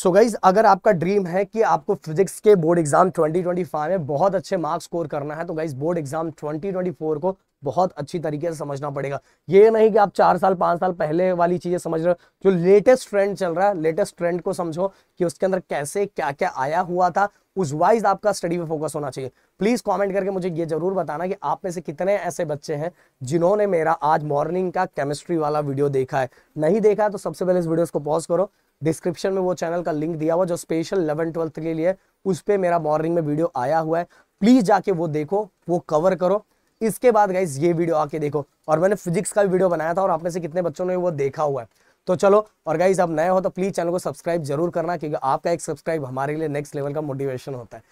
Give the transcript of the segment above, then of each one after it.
सो so guys अगर आपका dream है कि आपको फिजिक्स के बोर्ड एग्जाम 2025 में बहुत अच्छे मार्क्स स्कोर करना है तो गाइज बोर्ड एग्जाम 2024 को बहुत अच्छी तरीके से समझना पड़ेगा ये नहीं कि आप चार साल पांच साल पहले वाली चीज़ें समझ रहे हो जो लेटेस्ट ट्रेंड चल रहा है लेटेस्ट ट्रेंड को समझो कि उसके अंदर कैसे क्या क्या आया हुआ था उस वाइज आपका स्टडी पे फोकस होना चाहिए प्लीज़ कमेंट करके मुझे ये जरूर बताना कि आप में से कितने ऐसे बच्चे हैं जिन्होंने मेरा आज मॉर्निंग का केमिस्ट्री वाला वीडियो देखा है नहीं देखा है तो सबसे पहले इस वीडियो को पॉज करो डिस्क्रिप्शन में वो चैनल का लिंक दिया हुआ जो स्पेशल इलेवन ट्वेल्थ के लिए उस पर मेरा मॉर्निंग में वीडियो आया हुआ है प्लीज़ जाके वो देखो वो कवर करो इसके बाद गाइज ये वीडियो आके देखो और मैंने फिजिक्स का भी वीडियो बनाया था और आप में से कितने बच्चों ने वो देखा हुआ है तो चलो और गाइज आप नए हो तो प्लीज चैनल को सब्सक्राइब जरूर करना क्योंकि आपका एक सब्सक्राइब हमारे लिए नेक्स्ट लेवल का मोटिवेशन होता है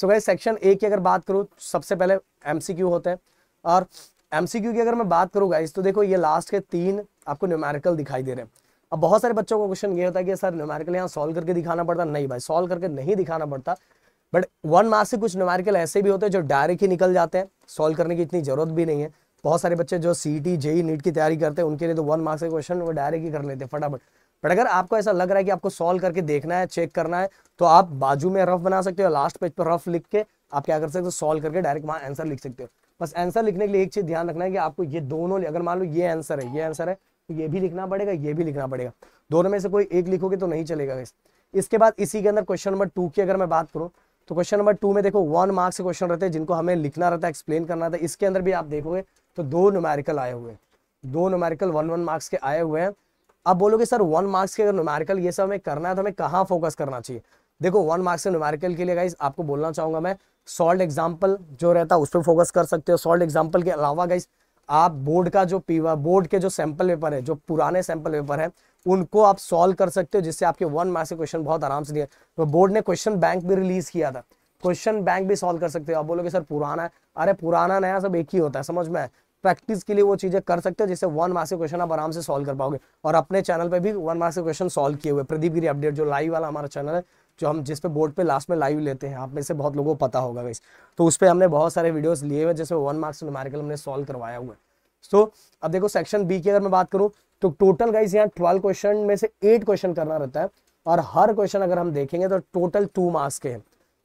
सो गाइज सेक्शन ए की अगर बात करूँ सबसे पहले एमसीक्यू होते हैं और एमसीक्यू की अगर मैं बात करूँ गाइज तो देखो ये लास्ट के तीन आपको न्यूमेरिकल दिखाई दे रहे हैं अब बहुत सारे बच्चों का क्वेश्चन ये होता है कि सर न्यूमेरिकल यहाँ सॉल्व करके दिखाना पड़ता नहीं भाई सॉल्व करके नहीं दिखाना पड़ता बट वन मार्क्स से कुछ नुमारिकल ऐसे भी होते हैं जो डायरेक्ट ही निकल जाते हैं सॉल्व करने की इतनी जरूरत भी नहीं है बहुत सारे बच्चे जो सी टी जेई नीट की तैयारी करते हैं उनके लिए तो वन मार्क्स के क्वेश्चन वो डायरेक्ट ही कर लेते हैं फटाफट बट अगर आपको ऐसा लग रहा है कि आपको सॉल्व करके देखना है चेक करना है तो आप बाजू में रफ बना सकते हो लास्ट पेज पर रफ लिख के आप क्या कर सकते हो सॉल्व करके डायरेक्ट वहाँ आंसर लिख सकते हो बस आंसर लिखने के लिए एक चीज ध्यान रखना है कि आपको ये दोनों अगर मान लो ये आंसर है ये आंसर है तो ये भी लिखना पड़ेगा ये भी लिखना पड़ेगा दोनों में से कोई एक लिखोगे तो नहीं चलेगा इसके बाद इसी के अंदर क्वेश्चन नंबर टू की अगर मैं बात करूँ तो क्वेश्चन नंबर टू में देखो वन मार्क्स के क्वेश्चन रहते हैं जिनको हमें लिखना रहता है एक्सप्लेन करना था इसके अंदर भी आप देखोगे तो दो नुमेरिकल आए हुए हैं दो नुमेरिकल वन वन मार्क्स के आए हुए हैं आप बोलोगे सर वन मार्क्स के अगर नुमेरिकल ये सब हमें करना है तो हमें कहाँ फोकस करना चाहिए देखो वन मार्क्स के नुमेरिकल के लिए गाइज आपको बोलना चाहूंगा मैं सॉल्ट एग्जाम्पल जो रहता है उस पर फोकस कर सकते हो सॉल्ट एग्जाम्पल के अलावा गाइज आप बोर्ड का जो पीवा बोर्ड के जो सैंपल पेपर है जो पुराने सैंपल पेपर है उनको आप सॉल्व कर सकते हो जिससे आपके वन मार्क्स के क्वेश्चन बहुत आराम से दिए तो बोर्ड ने क्वेश्चन बैंक भी रिलीज किया था क्वेश्चन बैंक भी सॉल्व कर सकते हो आप बोलोगे सर पुराना है अरे पुराना नया सब एक ही होता है समझ में प्रैक्टिस के लिए वो चीजें कर सकते हो जिससे वन मार्क्स के क्वेश्चन आप आराम से सॉल्व कर पाओगे और अपने चैनल पर भी वन मार्क्स के क्वेश्चन सॉल्व किए हुए प्रदीप गिरी अपडेट जो लाइव वाला हमारा चैनल है जो हम जिस पे बोर्ड पे लास्ट में लाइव लेते हैं आप में से बहुत लोगों को पता होगा वैसे तो उस पर हमने बहुत सारे वीडियोस लिए हुए जैसे वन मार्क्स नुमारिकल हमने सॉल्व करवाया हुआ है सो अब देखो सेक्शन बी की अगर मैं बात करूं तो टोटल गाइज यहाँ ट्वेल्व क्वेश्चन में से एट क्वेश्चन करना रहता है और हर क्वेश्चन अगर हम देखेंगे तो टोटल टू मार्क्स के हैं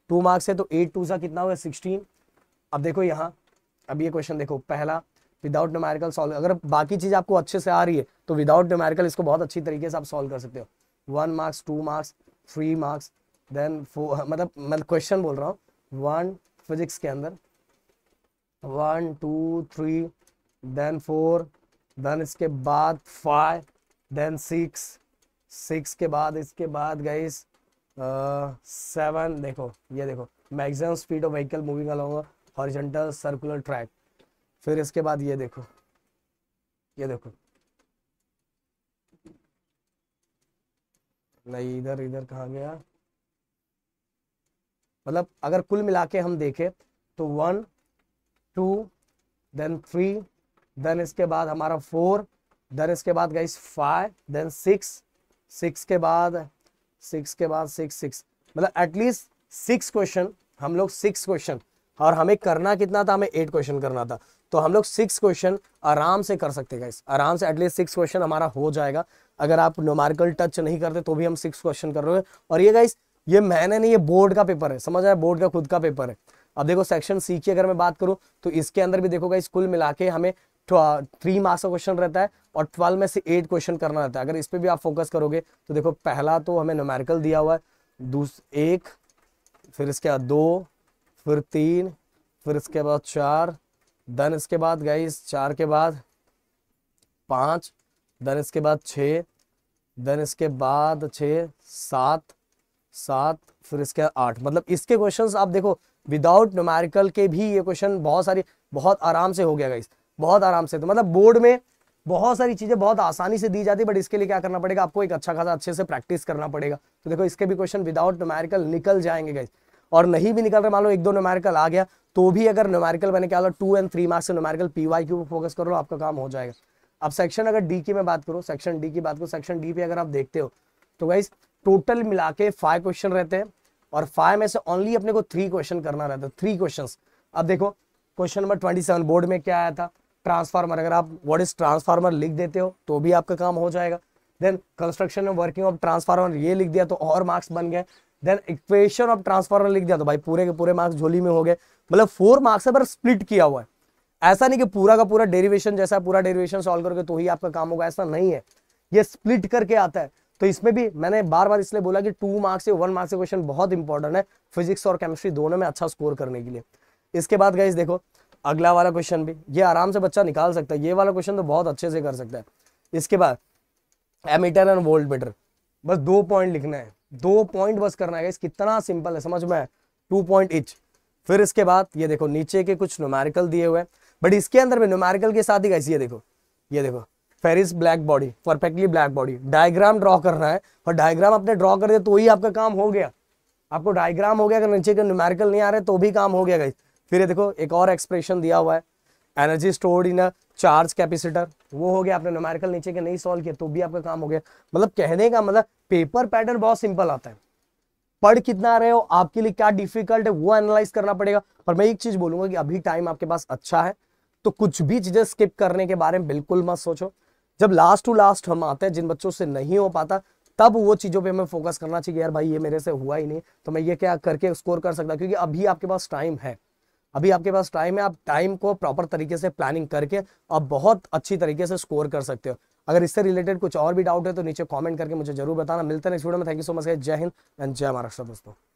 टू मार्क्स है तो एट टू सा कितना हुआ सिक्सटीन अब देखो यहाँ अब ये क्वेश्चन देखो पहला विदाउट न्यूमेरिकल सॉल्व अगर बाकी चीज़ आपको अच्छे से आ रही है तो विदाउट न्यूमेरिकल इसको बहुत अच्छी तरीके से आप सॉल्व कर सकते हो one marks two marks three marks then four मतलब मैं क्वेश्चन बोल रहा हूँ वन फिजिक्स के अंदर one two three then four then इसके बाद फाइव देन सिक्स सिक्स के बाद इसके बाद गई सेवन देखो ये देखो maximum speed of vehicle moving along horizontal circular track फिर इसके बाद ये देखो ये देखो नहीं इधर इधर कहा गया मतलब अगर कुल मिला के हम देखें तो one two then three then इसके बाद हमारा फोर देन इसके बाद guys five then six six के बाद सिक्स के बाद सिक्स सिक्स मतलब एटलीस्ट सिक्स क्वेश्चन हम लोग सिक्स क्वेश्चन और हमें करना कितना था हमें एट क्वेश्चन करना था तो हम लोग सिक्स क्वेश्चन आराम से कर सकते गाइस आराम से एटलीस्ट सिक्स क्वेश्चन हमारा हो जाएगा अगर आप नोमार्कल टच नहीं करते तो भी हम सिक्स क्वेश्चन कर रहे हो और ये गाइस ये मैंने नहीं ये बोर्ड का पेपर है समझ आया बोर्ड का खुद का पेपर है अब देखो सेक्शन सी की अगर मैं बात करूं तो इसके अंदर भी देखो गाइस कुल मिला के हमें थ्री मार्क्स uh, का क्वेश्चन रहता है और ट्वेल्व में से एट क्वेश्चन करना रहता है अगर इस पर भी आप फोकस करोगे तो देखो पहला तो हमें नोमेरिकल दिया हुआ है एक फिर इसके बाद दो फिर तीन फिर इसके बाद चार दन इसके बाद गाइस चार के बाद पाँच दन इसके बाद छः दन इसके बाद छः सात सात फिर इसके बाद आठ मतलब इसके क्वेश्चंस आप देखो विदाउट नोमेरिकल के भी ये क्वेश्चन बहुत सारी बहुत आराम से हो गया गाइस बहुत आराम से तो मतलब बोर्ड में बहुत सारी चीज़ें बहुत आसानी से दी जाती है बट इसके लिए क्या करना पड़ेगा आपको एक अच्छा खासा अच्छे से प्रैक्टिस करना पड़ेगा तो देखो इसके भी क्वेश्चन विदाउट न्यूमेरिकल निकल जाएंगे गैस और नहीं भी निकल रहे मान लो एक दो न्यूमेरिकल आ गया तो भी अगर न्यूमेरिकल मैंने क्या टू एंड थ्री मार्क्स से numerical P Y Q focus करो आपका काम हो जाएगा अब सेक्शन अगर डी की मैं बात करूँ सेक्शन डी की बात करूँ सेक्शन डी पे अगर आप देखते हो तो गाइज टोटल मिला के फाइव क्वेश्चन रहते हैं और फाइव में से ओनली अपने को थ्री क्वेश्चन करना रहता है थ्री क्वेश्चन अब देखो question number twenty seven board में क्या आया था ट्रांसफार्मर अगर आप व्हाट इज ट्रांसफार्मर लिख देते हो तो भी आपका काम हो जाएगा देन कंस्ट्रक्शन में वर्किंग ऑफ ट्रांसफार्मर ये लिख दिया तो और मार्क्स बन गए देन इक्वेशन ऑफ ट्रांसफार्मर लिख दिया तो भाई पूरे के पूरे मार्क्स झोली में हो गए मतलब फोर मार्क्स है पर स्प्लिट किया हुआ है ऐसा नहीं कि पूरा का पूरा डेरिवेशन जैसा पूरा डेरिवेशन सॉल्व करके तो ही आपका काम होगा ऐसा नहीं है ये स्प्लिट करके आता है तो इसमें भी मैंने बार बार इसलिए बोला कि टू मार्क्स या वन मार्क्स के क्वेश्चन बहुत इंपॉर्टेंट है फिजिक्स और केमिस्ट्री दोनों में अच्छा स्कोर करने के लिए इसके बाद गाइज देखो अगला वाला क्वेश्चन भी ये आराम से बच्चा निकाल सकता है ये वाला क्वेश्चन तो बहुत अच्छे से कर सकता है इसके बाद एमीटर एंड वोल्ट मीटर बस दो पॉइंट लिखना है दो पॉइंट बस करना है कितना सिंपल है समझ में टू पॉइंट इच फिर इसके बाद ये देखो नीचे के कुछ नोमेरिकल दिए हुए हैं बट इसके अंदर में नोमेरिकल के साथ ही गाइस ये देखो ये देखो Ferry's black body perfectly black body diagram draw करना है और डायग्राम आपने ड्रॉ कर दिया तो ही आपका काम हो गया आपको डायग्राम हो गया अगर नीचे के न्यूमेरिकल नहीं आ रहे तो भी काम हो गया गाइस फिर ये देखो एक और एक्सप्रेशन दिया हुआ है energy stored in a charge capacitor वो हो गया आपने नोमेरिकल नीचे के नहीं सॉल्व किया तो भी आपका काम हो गया मतलब कहने का मतलब पेपर पैटर्न बहुत सिंपल आता है पढ़ कितना रहे हो आपके लिए क्या डिफिकल्ट है वो एनालाइज करना पड़ेगा पर मैं एक चीज बोलूंगा कि अभी टाइम आपके पास अच्छा है तो कुछ भी चीजें स्किप करने के बारे में बिल्कुल मत सोचो जब लास्ट टू लास्ट हम आते हैं जिन बच्चों से नहीं हो पाता तब वो चीज़ों पे हमें फोकस करना चाहिए यार भाई ये मेरे से हुआ ही नहीं तो मैं ये क्या करके स्कोर कर सकता क्योंकि अभी आपके पास टाइम है अभी आपके पास टाइम है आप टाइम को प्रॉपर तरीके से प्लानिंग करके आप बहुत अच्छी तरीके से स्कोर कर सकते हो अगर इससे रिलेटेड कुछ और भी डाउट है तो नीचे कमेंट करके मुझे जरूर बताना मिलते हैं इस वीडियो में थैंक यू सो मच जय हिंद एंड जय महाराष्ट्र दोस्तों